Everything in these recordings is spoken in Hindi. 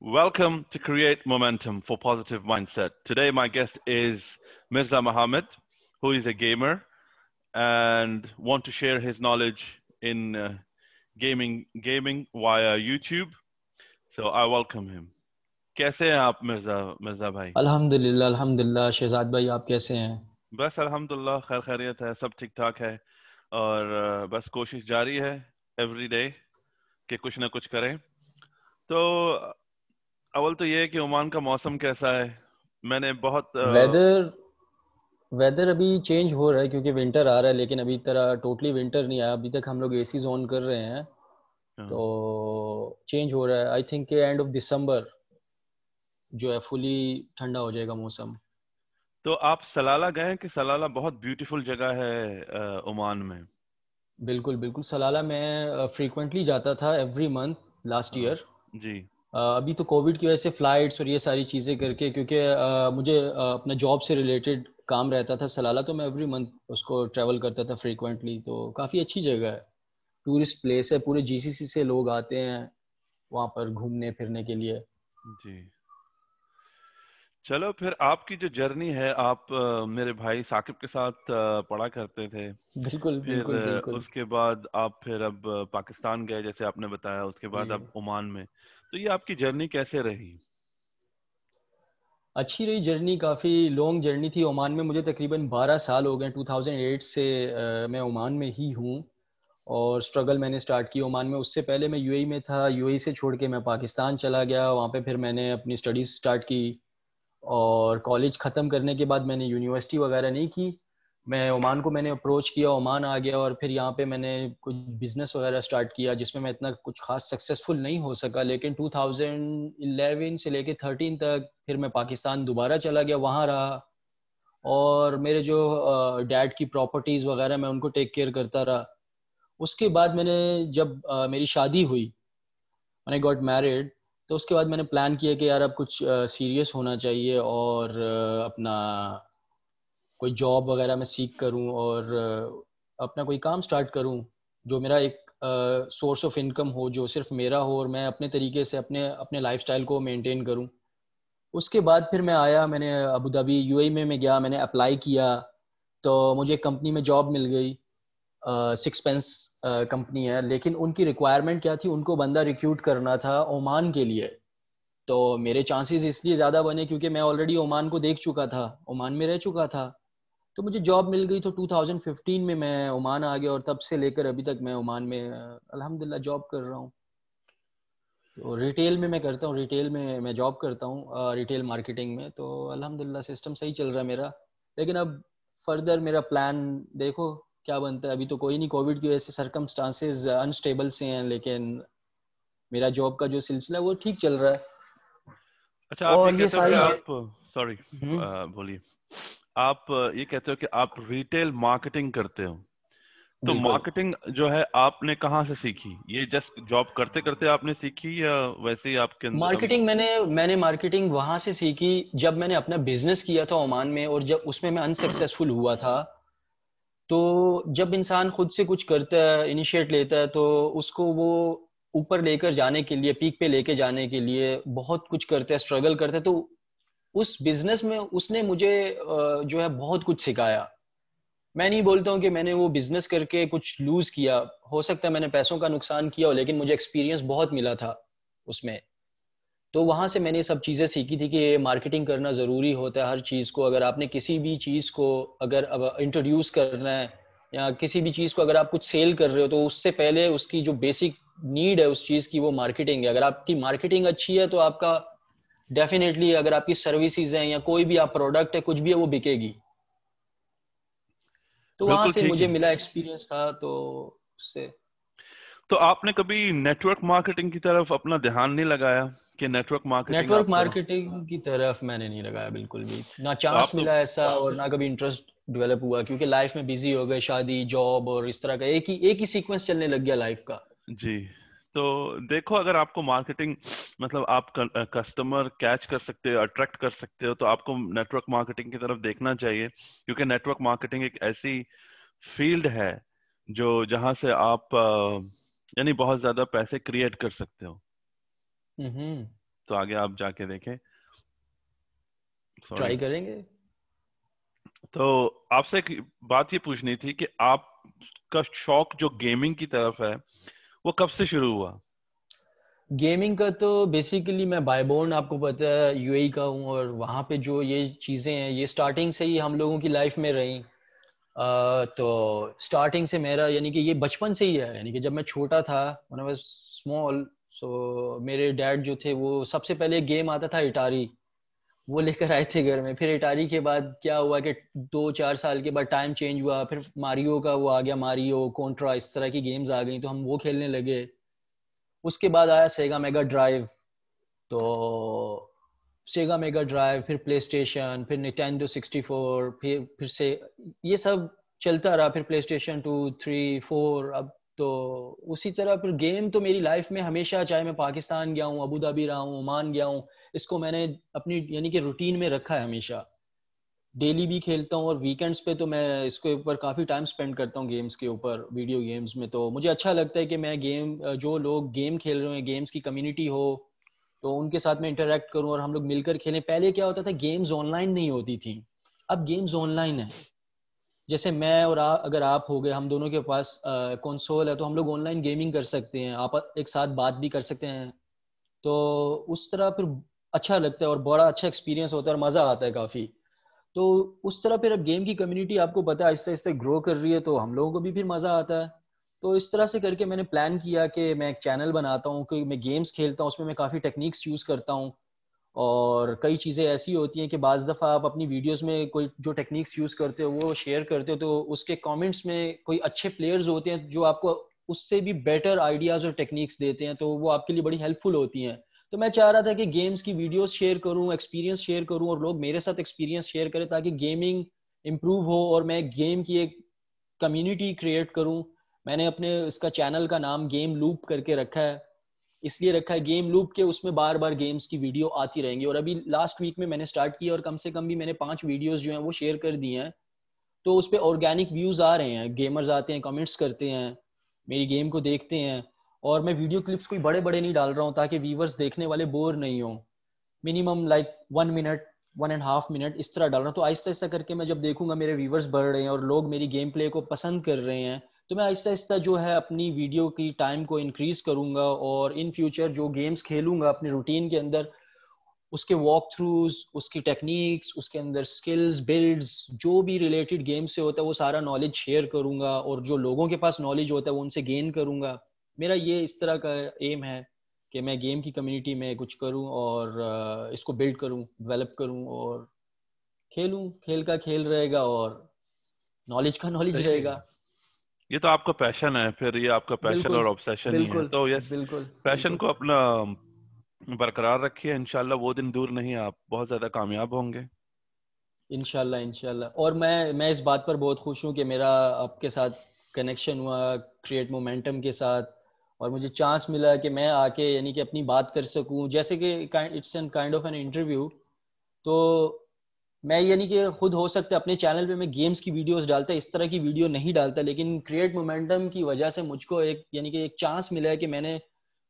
Welcome to Create Momentum for Positive Mindset. Today, my guest is Mirza Mohammed, who is a gamer and want to share his knowledge in uh, gaming gaming via YouTube. So I welcome him. कैसे हैं आप मिर्जा मिर्जा भाई अल्हम्दुलिल्लाह अल्हम्दुलिल्लाह शहजाद भाई आप कैसे हैं बस अल्हम्दुलिल्लाह खैर खैरियत है सब ठीक ठाक है और uh, बस कोशिश जारी है एवरी डे कि कुछ ना कुछ करें तो अवल तो ये है कि ओमान का मौसम कैसा है मैंने बहुत वेदर वेदर अभी चेंज हो रहा है क्योंकि विंटर आ रहा है लेकिन अभी तरह टोटली विंटर नहीं आया अभी तक हम लोग एसीज ऑन कर रहे हैं हाँ। तो चेंज हो रहा है I think end of December जो है फुली ठंडा हो जाएगा मौसम तो आप सलाला गए कि सलाला बहुत ब्यूटीफुल जगह है ओमान में बिल्कुल बिल्कुल सलाला मैं फ्रीक्वेंटली जाता था एवरी मंथ लास्ट ईयर जी अभी तो कोविड की वजह से फ्लाइट्स और ये सारी चीज़ें करके क्योंकि मुझे अपना जॉब से रिलेटेड काम रहता था सलाला तो मैं एवरी मंथ उसको ट्रैवल करता था फ्रीक्वेंटली तो काफ़ी अच्छी जगह है टूरिस्ट प्लेस है पूरे जीसीसी से लोग आते हैं वहाँ पर घूमने फिरने के लिए जी चलो फिर आपकी जो जर्नी है आप आ, मेरे भाई साकिब के साथ पढ़ा करते थे बिल्कुल फिर बिल्कुल, बिल्कुल. उसके बाद आप फिर अब पाकिस्तान गए जैसे आपने बताया उसके बाद अब ओमान में तो ये आपकी जर्नी कैसे रही अच्छी रही जर्नी काफ़ी लॉन्ग जर्नी थी ओमान में मुझे तकरीबन 12 साल हो गए 2008 से आ, मैं ओमान में ही हूँ और स्ट्रगल मैंने स्टार्ट की ओमान में उससे पहले मैं यूएई में था यूएई से छोड़ के मैं पाकिस्तान चला गया वहाँ पे फिर मैंने अपनी स्टडीज़ स्टार्ट की और कॉलेज ख़त्म करने के बाद मैंने यूनिवर्सिटी वगैरह नहीं की मैं ओमान को मैंने अप्रोच किया ओमान आ गया और फिर यहाँ पे मैंने कुछ बिजनेस वगैरह स्टार्ट किया जिसमें मैं इतना कुछ खास सक्सेसफुल नहीं हो सका लेकिन 2011 से लेके 13 तक फिर मैं पाकिस्तान दोबारा चला गया वहाँ रहा और मेरे जो डैड की प्रॉपर्टीज़ वगैरह मैं उनको टेक केयर करता रहा उसके बाद मैंने जब मेरी शादी हुई मैंने गॉट मैरिड तो उसके बाद मैंने प्लान किया कि यार अब कुछ सीरियस होना चाहिए और अपना कोई जॉब वगैरह मैं सीख करूं और अपना कोई काम स्टार्ट करूं जो मेरा एक सोर्स ऑफ इनकम हो जो सिर्फ मेरा हो और मैं अपने तरीके से अपने अपने लाइफस्टाइल को मेंटेन करूं उसके बाद फिर मैं आया मैंने अबू धाबी यूएई में मैं गया मैंने अप्लाई किया तो मुझे एक कंपनी में जॉब मिल गई सिक्सपेंस कंपनी है लेकिन उनकी रिक्वायरमेंट क्या थी उनको बंदा रिक्रूट करना था ओमान के लिए तो मेरे चांसेस इसलिए ज़्यादा बने क्योंकि मैं ऑलरेडी ओमान को देख चुका था ओमान में रह चुका था तो मुझे जॉब मिल गई तो 2015 में मैं ओमान आ गया और तब से लेकर अभी तक मैं ओमान में अल्हम्दुलिल्लाह जॉब कर रहा हूँ तो रिटेल में मैं करता हूँ रिटेल में मैं जॉब करता हूँ रिटेल मार्केटिंग में तो अलहमदिल्ला सिस्टम सही चल रहा है मेरा लेकिन अब फर्दर मेरा प्लान देखो क्या बनता है अभी तो कोई नहीं कोविड की वजह से सरकमस्टांसेस अनस्टेबल से हैं लेकिन मेरा जॉब का जो सिलसिला वो ठीक चल रहा है अच्छा आप ये, कहते हो आप सॉरी हम्म। बोलिए आप ये कहते हो कि आप रिटेल मार्केटिंग करते हो तो मार्केटिंग जो है आपने कहाँ से सीखी ये जस्ट जॉब करते करते आपने सीखी या वैसे ही आपके मार्केटिंग मैंने मैंने मार्केटिंग वहां से सीखी जब मैंने अपना बिजनेस किया था ओमान में और जब उसमें मैं अनसक्सेसफुल हुआ था तो जब इंसान खुद से कुछ करता है इनिशिएट लेता है तो उसको वो ऊपर लेकर जाने के लिए पीक पे लेके जाने के लिए बहुत कुछ करता है स्ट्रगल करता है तो उस बिजनेस में उसने मुझे जो है बहुत कुछ सिखाया मैं नहीं बोलता हूँ कि मैंने वो बिजनेस करके कुछ लूज किया हो सकता है मैंने पैसों का नुकसान किया हो लेकिन मुझे एक्सपीरियंस बहुत मिला था उसमें तो वहाँ से मैंने सब चीज़ें सीखी थी कि मार्केटिंग करना ज़रूरी होता है हर चीज़ को अगर आपने किसी भी चीज़ को अगर अब इंट्रोड्यूस करना है या किसी भी चीज़ को अगर आप कुछ सेल कर रहे हो तो उससे पहले उसकी जो बेसिक नीड है उस चीज़ की वो मार्केटिंग है अगर आपकी मार्केटिंग अच्छी है तो आपका डेफिनेटली अगर आपकी सर्विसेज हैं या कोई भी आप प्रोडक्ट है कुछ भी है वो बिकेगी तो वहां से मुझे मिला एक्सपीरियंस था तो उससे तो आपने कभी नेटवर्क मार्केटिंग की तरफ अपना ध्यान नहीं लगाया कि नेटवर्क मार्केटिंग नेटवर्क मार्केटिंग की तरफ मैंने नहीं लगाया बिल्कुल भी ना चांस तो तो- मिला तो, ऐसा और ना कभी इंटरेस्ट डेवलप हुआ क्योंकि लाइफ में बिजी हो गए शादी जॉब और इस तरह का एक ही एक ही सीक्वेंस चलने लग गया लाइफ का जी तो देखो अगर आपको मार्केटिंग मतलब आप कस्टमर कैच कर सकते हो अट्रैक्ट कर सकते हो तो आपको नेटवर्क मार्केटिंग की तरफ देखना चाहिए क्योंकि नेटवर्क मार्केटिंग एक ऐसी फील्ड है जो जहां से आप यानी बहुत ज्यादा पैसे क्रिएट कर सकते हो हम्म। तो आगे आप जाके देखें ट्राई करेंगे तो आपसे एक बात ये पूछनी थी कि आपका शौक जो गेमिंग की तरफ है वो कब से शुरू हुआ गेमिंग का तो बेसिकली मैं बायबोर्न आपको पता है यूएई e का हूँ और वहां पे जो ये चीज़ें हैं ये स्टार्टिंग से ही हम लोगों की लाइफ में रही तो स्टार्टिंग से मेरा यानी कि ये बचपन से ही है यानी कि जब मैं छोटा था स्मॉल सो मेरे डैड जो थे वो सबसे पहले गेम आता था इटारी वो लेकर आए थे घर में फिर इटारी के बाद क्या हुआ कि दो चार साल के बाद टाइम चेंज हुआ फिर मारियो का वो आ गया मारियो कॉन्ट्रा इस तरह की गेम्स आ गई तो हम वो खेलने लगे उसके बाद आया सेगा मेगा ड्राइव तो सेगा मेगा ड्राइव फिर प्ले स्टेशन फिर निटेंडो फोर फिर फिर से ये सब चलता रहा फिर PlayStation two three four अब तो उसी तरह फिर गेम तो मेरी लाइफ में हमेशा चाहे मैं पाकिस्तान गया हूँ अबू धाबी रहा हूँ ओमान गया हूँ इसको मैंने अपनी यानी कि रूटीन में रखा है हमेशा डेली भी खेलता हूँ और वीकेंड्स पे तो मैं इसके ऊपर काफ़ी टाइम स्पेंड करता हूँ गेम्स के ऊपर वीडियो गेम्स में तो मुझे अच्छा लगता है कि मैं गेम जो लोग गेम खेल रहे हैं गेम्स की कम्युनिटी हो तो उनके साथ में इंटरेक्ट करूं और हम लोग मिलकर खेलें पहले क्या होता था गेम्स ऑनलाइन नहीं होती थी अब गेम्स ऑनलाइन है जैसे मैं और आप अगर आप हो गए हम दोनों के पास कंसोल है तो हम लोग ऑनलाइन गेमिंग कर सकते हैं आप एक साथ बात भी कर सकते हैं तो उस तरह फिर अच्छा लगता है और बड़ा अच्छा एक्सपीरियंस होता है और मज़ा आता है काफ़ी तो उस तरह फिर अब गेम की कम्युनिटी आपको पता है आहिस्ते आहिस्ते ग्रो कर रही है तो हम लोगों को भी फिर मज़ा आता है तो इस तरह से करके मैंने प्लान किया कि मैं एक चैनल बनाता हूँ कि मैं गेम्स खेलता हूँ उसमें मैं काफ़ी टेक्निक्स यूज़ करता हूँ और कई चीज़ें ऐसी होती हैं कि बज़ दफ़ा आप अपनी वीडियोस में कोई जो टेक्निक्स यूज़ करते हो वो शेयर करते हो तो उसके कमेंट्स में कोई अच्छे प्लेयर्स होते हैं जो आपको उससे भी बेटर आइडियाज़ और टेक्निक्स देते हैं तो वो आपके लिए बड़ी हेल्पफुल होती हैं तो मैं चाह रहा था कि गेम्स की वीडियोज़ शेयर करूँ एक्सपीरियंस शेयर करूँ और लोग मेरे साथ एक्सपीरियंस शेयर करें ताकि गेमिंग इम्प्रूव हो और मैं गेम की एक कम्यूनिटी क्रिएट करूँ मैंने अपने इसका चैनल का नाम गेम लूप करके रखा है इसलिए रखा है गेम लूप के उसमें बार बार गेम्स की वीडियो आती रहेंगी और अभी लास्ट वीक में मैंने स्टार्ट किया और कम से कम भी मैंने पांच वीडियोस जो हैं वो शेयर कर दिए हैं तो उस पर ऑर्गेनिक व्यूज आ रहे हैं गेमर्स आते हैं कमेंट्स करते हैं मेरी गेम को देखते हैं और मैं वीडियो क्लिप्स कोई बड़े बड़े नहीं डाल रहा हूँ ताकि व्यूवर्स देखने वाले बोर नहीं हों minimum like one minute one and half minute इस तरह डाल रहा हूँ तो आहिस्ता आहिस्ता करके मैं जब देखूंगा मेरे व्यूवर्स बढ़ रहे हैं और लोग मेरी गेम प्ले को पसंद कर रहे हैं तो मैं आहिस्ता आहिस्ता जो है अपनी वीडियो की टाइम को इंक्रीज करूँगा और इन फ्यूचर जो गेम्स खेलूँगा अपने रूटीन के अंदर उसके वॉक थ्रूज उसकी टेक्निक्स उसके अंदर स्किल्स बिल्ड्स जो भी रिलेटेड गेम से होता है वो सारा नॉलेज शेयर करूँगा और जो लोगों के पास नॉलेज होता है वो उनसे गेन करूँगा मेरा ये इस तरह का एम है कि मैं गेम की कम्युनिटी में कुछ करूं और इसको बिल्ड करूं डेवलप करूं और खेलूं खेल का खेल रहेगा और नॉलेज का नॉलेज रहेगा ये तो आपका पैशन है फिर ये आपका पैशन और ऑब्सेशन ही है तो यस पैशन को अपना बरकरार रखिए इनशाला वो दिन दूर नहीं आप बहुत ज्यादा कामयाब होंगे इनशाला इनशाला और मैं मैं इस बात पर बहुत खुश हूँ कि मेरा आपके साथ कनेक्शन हुआ क्रिएट मोमेंटम के साथ और मुझे चांस मिला कि मैं आके यानी कि अपनी बात कर सकूं जैसे कि it's an kind of an interview तो मैं यानी कि खुद हो सकता है अपने चैनल पे मैं गेम्स की वीडियोस डालता इस तरह की वीडियो नहीं डालता लेकिन क्रिएट मोमेंटम की वजह से मुझको एक यानी कि एक चांस मिला है कि मैंने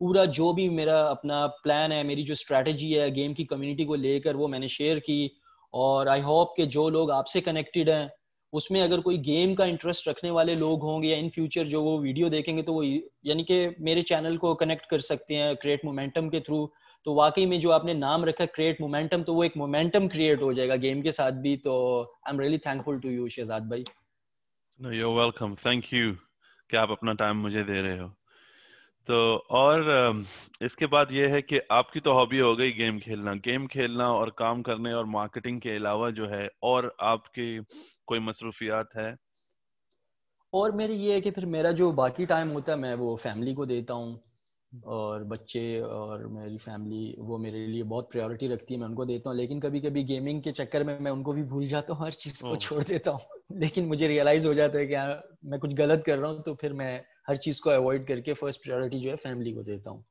पूरा जो भी मेरा अपना प्लान है मेरी जो स्ट्रेटजी है गेम की कम्युनिटी को लेकर वो मैंने शेयर की और आई होप कि जो लोग आपसे कनेक्टेड हैं उसमें अगर कोई गेम का इंटरेस्ट रखने वाले लोग होंगे या इन फ्यूचर जो वो वीडियो देखेंगे तो वो यानी कि मेरे चैनल को कनेक्ट कर सकते हैं क्रिएट मोमेंटम के थ्रू तो वाकई में जो आपने नाम रखा क्रिएट मोमेंटम तो वो एक मोमेंटम क्रिएट हो जाएगा गेम के साथ भी तो I am really thankful to you Shahzad भाई no you welcome thank you कि आप अपना टाइम मुझे दे रहे हो तो और um, इसके बाद ये है कि आपकी तो हॉबी हो गई गेम खेलना गेम खेलना और काम करने और मार्केटिंग के अलावा जो है और आपकी कोई मसरूफियात है और मेरी ये है कि फिर मेरा जो बाकी टाइम होता है मैं वो फैमिली को देता हूँ और बच्चे और मेरी फैमिली वो मेरे लिए बहुत प्रायोरिटी रखती है मैं उनको देता हूँ लेकिन कभी कभी गेमिंग के चक्कर में मैं उनको भी भूल जाता हूँ हर चीज को छोड़ देता हूँ लेकिन मुझे रियलाइज हो जाता है कि हाँ, मैं कुछ गलत कर रहा हूँ तो फिर मैं हर चीज को अवॉइड करके फर्स्ट प्रायोरिटी जो है फैमिली को देता हूँ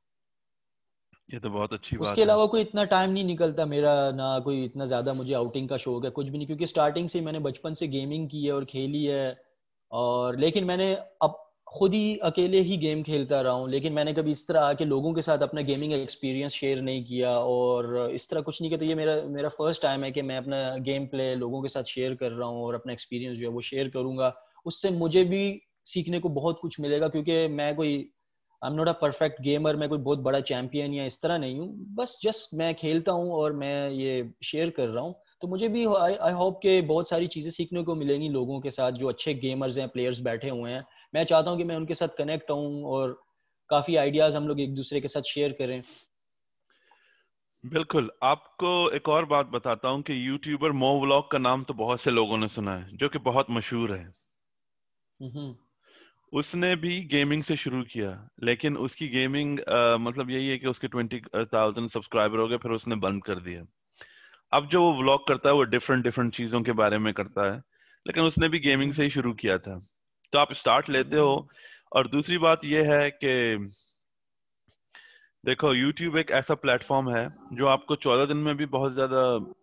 ये तो बहुत अच्छी उसके बात अलावा कोई इतना टाइम नहीं निकलता मेरा ना कोई इतना ज्यादा मुझे आउटिंग का शौक है कुछ भी नहीं क्योंकि स्टार्टिंग से मैंने बचपन से गेमिंग की है और खेली है और लेकिन मैंने अब खुद ही अकेले ही गेम खेलता रहा हूँ लेकिन मैंने कभी इस तरह आके लोगों के साथ अपना गेमिंग एक्सपीरियंस शेयर नहीं किया और इस तरह कुछ नहीं किया तो ये मेरा मेरा फर्स्ट टाइम है कि मैं अपना गेम प्ले लोगों के साथ शेयर कर रहा हूँ और अपना एक्सपीरियंस जो है वो शेयर करूंगा उससे मुझे भी सीखने को बहुत कुछ मिलेगा क्योंकि मैं कोई I am not a perfect gamer मैं कोई बहुत बड़ा चैम्पियन या इस तरह नहीं हूँ बस जस्ट मैं खेलता हूँ और मैं ये शेयर कर रहा हूँ तो मुझे भी आई होप के बहुत सारी चीज़ें सीखने को मिलेंगी लोगों के साथ जो अच्छे गेमर्स हैं प्लेयर्स बैठे हुए हैं मैं चाहता हूँ कि मैं उनके साथ कनेक्ट हूँ और काफ़ी आइडियाज़ हम लोग एक दूसरे के साथ शेयर करें बिल्कुल आपको एक और बात बताता हूँ कि यूट्यूबर मो व्लॉग का नाम तो बहुत से लोगों ने सुना है जो कि बहुत मशहूर है हम्म। उसने भी गेमिंग से शुरू किया लेकिन उसकी गेमिंग आ, मतलब यही है कि उसके ट्वेंटी थाउजेंड सब्सक्राइबर हो गए फिर उसने बंद कर दिया अब जो वो व्लॉग करता है वो डिफरेंट डिफरेंट चीजों के बारे में करता है लेकिन उसने भी गेमिंग से ही शुरू किया था तो आप स्टार्ट लेते हो और दूसरी बात यह है कि देखो YouTube एक ऐसा प्लेटफॉर्म है जो आपको चौदह दिन में भी बहुत ज्यादा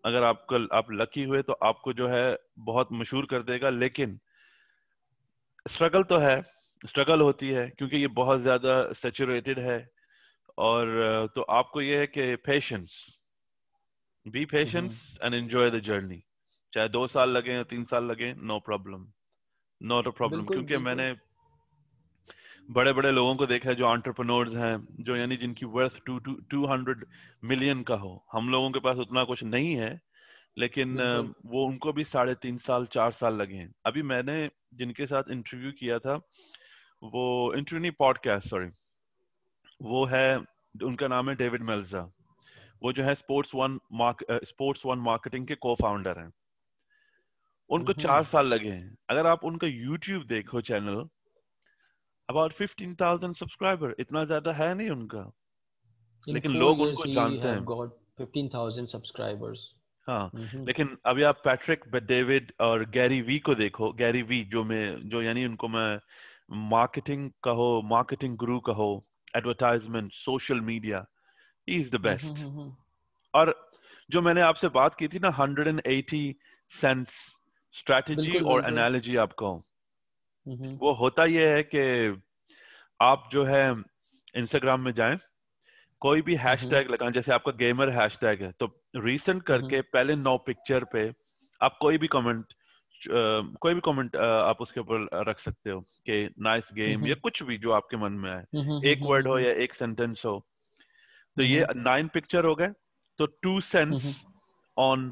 अगर आपको आप लकी हुए तो आपको जो है बहुत मशहूर कर देगा लेकिन स्ट्रगल तो है स्ट्रगल होती है क्योंकि ये बहुत ज्यादा सेचुरेटेड है और तो आपको ये है कि patience be patience and enjoy the journey चाहे दो साल लगे या तीन साल लगे no problem not a problem क्योंकि मैंने बड़े बड़े लोगों को देखा है जो ऑन्टरप्रनोर हैं जो यानी जिनकी worth two two two hundred million का हो हम लोगों के पास उतना कुछ नहीं है लेकिन वो उनको भी साढ़े तीन साल चार साल लगे हैं अभी मैंने जिनके साथ इंटरव्यू किया था वो इंटरव्यू नहीं पॉडकास्ट सॉरी वो है उनका नाम है डेविड मेल्जा वो जो है Sports One Sports One marketing के को फाउंडर है उनको हम्म। चार साल लगे हैं अगर आप उनका यूट्यूब देखो channel about fifteen thousand subscriber इतना ज्यादा है नहीं उनका लेकिन लोग उनको जानते हैं सब्सक्राइबर्स हाँ mm-hmm। लेकिन अभी आप पैट्रिक डेविड और गैरी वी को देखो गैरी वी जो मैं जो यानी उनको मैं मार्केटिंग कहो मार्केटिंग गुरु कहो advertisement social media he is the best और जो मैंने आपसे बात की थी ना हंड्रेड एटी सेंस स्ट्रेटेजी और एनालॉजी आपको हम्म, हम्म। वो होता यह है कि आप जो है इंस्टाग्राम में जाएं कोई भी हैशटैग हम्म, लगाएं जैसे आपका गेमर हैशटैग है तो रीसेंट करके पहले नौ पिक्चर पे आप कोई भी कमेंट कोई भी कमेंट आप उसके ऊपर रख सकते हो कि नाइस गेम या कुछ भी जो आपके मन में आए एक वर्ड हो या एक सेंटेंस हो तो ये नाइन हम्म। पिक्चर हो गए तो two cents on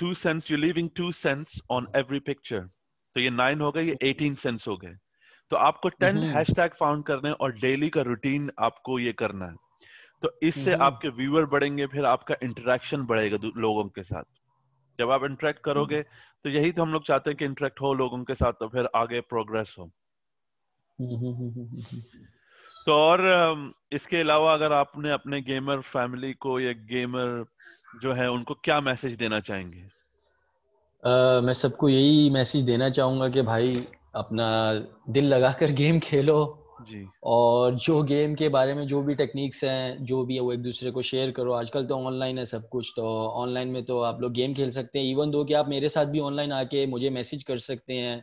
two cents you living two cents on every picture तो ये नाइन हो गए ये एटीन सेंस हो गए तो आपको टेन हैश टैग फाउंड करने और डेली का रूटीन आपको ये करना है तो इससे हम्म। आपके व्यूअर बढ़ेंगे फिर आपका इंटरेक्शन बढ़ेगा लोगों के साथ जब आप इंटरेक्ट करोगे हम्म। तो यही तो हम लोग चाहते हैं कि इंटरेक्ट हो लोगों के साथ तो फिर आगे प्रोग्रेस हो तो और इसके अलावा अगर आपने अपने गेमर फैमिली को या गेमर जो है उनको क्या मैसेज देना चाहेंगे uh, मैं सबको यही मैसेज देना चाहूंगा कि भाई अपना दिल लगाकर गेम खेलो जी और जो गेम के बारे में जो भी टेक्निक्स हैं जो भी है वो एक दूसरे को शेयर करो आजकल तो ऑनलाइन है सब कुछ तो ऑनलाइन में तो आप लोग गेम खेल सकते हैं इवन दो कि आप मेरे साथ भी ऑनलाइन आके मुझे मैसेज कर सकते हैं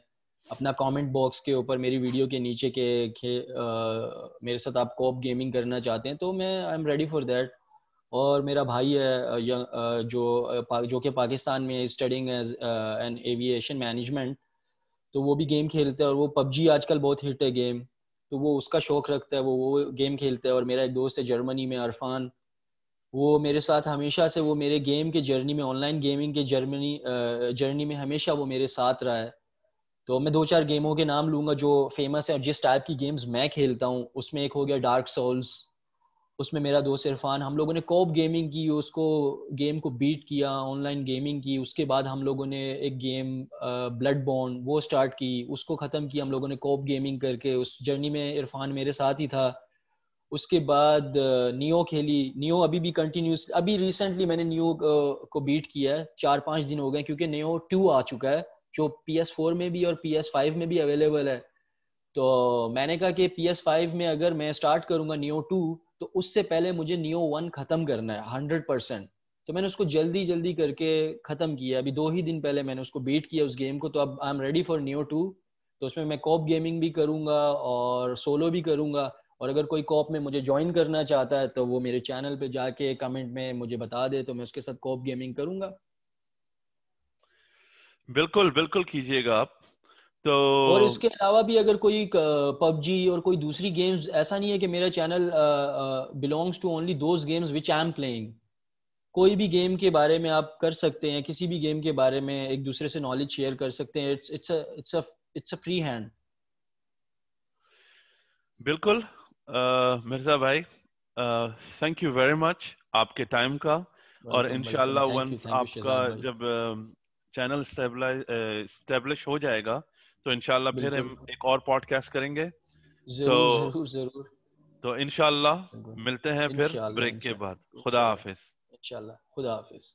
अपना कमेंट बॉक्स के ऊपर मेरी वीडियो के नीचे के खे, आ, मेरे साथ आप कॉप गेमिंग करना चाहते हैं तो मैं I am ready for that और मेरा भाई है यंग, जो जो कि पाकिस्तान में studying as an aviation management तो वो भी गेम खेलते हैं और वो पबजी आजकल बहुत हिट है गेम तो वो उसका शौक रखता है वो वो गेम खेलता है और मेरा एक दोस्त है जर्मनी में अरफान वो मेरे साथ हमेशा से वो मेरे गेम के जर्नी में ऑनलाइन गेमिंग के जर्मनी जर्नी में हमेशा वो मेरे साथ रहा है तो मैं दो चार गेमों के नाम लूंगा जो फेमस है और जिस टाइप की गेम्स मैं खेलता हूँ उसमें एक हो गया डार्क सोल्स उसमें मेरा दोस्त इरफान हम लोगों ने कोप गेमिंग की उसको गेम को बीट किया ऑनलाइन गेमिंग की उसके बाद हम लोगों ने एक गेम ब्लड बॉन्ड वो स्टार्ट की उसको ख़त्म किया हम लोगों ने कोप गेमिंग करके उस जर्नी में इरफान मेरे साथ ही था उसके बाद नियो खेली नियो अभी भी कंटिन्यूस अभी रिसेंटली मैंने नियो को बीट किया है चार पाँच दिन हो गए क्योंकि नियो टू आ चुका है जो पी एस फोर में भी और पी एस फाइव में भी अवेलेबल है तो मैंने कहा कि पी एस फाइव में अगर मैं स्टार्ट करूंगा नियो टू तो उससे पहले मुझे नियो वन खत्म करना है हंड्रेड परसेंट तो मैंने उसको जल्दी जल्दी करके खत्म किया अभी दो ही दिन पहले मैंने उसको बीट किया उस गेम को तो अब I am ready for Neo Two तो उसमें मैं कॉप गेमिंग भी करूंगा और सोलो भी करूंगा और अगर कोई कॉप में मुझे ज्वाइन करना चाहता है तो वो मेरे चैनल पे जाके कमेंट में मुझे बता दे तो मैं उसके साथ कॉप गेमिंग करूंगा बिल्कुल बिल्कुल कीजिएगा आप तो और इसके अलावा भी अगर कोई पबजी और कोई दूसरी गेम्स ऐसा नहीं है कि मेरा channel belongs to only those games which I am playing कोई भी गेम के बारे में आप कर सकते हैं किसी भी गेम के बारे में एक दूसरे से नॉलेज शेयर कर सकते हैं it's it's it's it's a free hand बिल्कुल uh, मिर्जा भाई थैंक यू वेरी मच आपके टाइम का और इनशाला वंस आपका जब uh, चैनल स्टेब्लिश uh, हो जाएगा तो इनशाला फिर हम एक और पॉडकास्ट करेंगे तो जरूर, जरूर। तो इनशाला मिलते हैं फिर ब्रेक के बाद खुदा हाफिज इनशाला खुदा हाफिज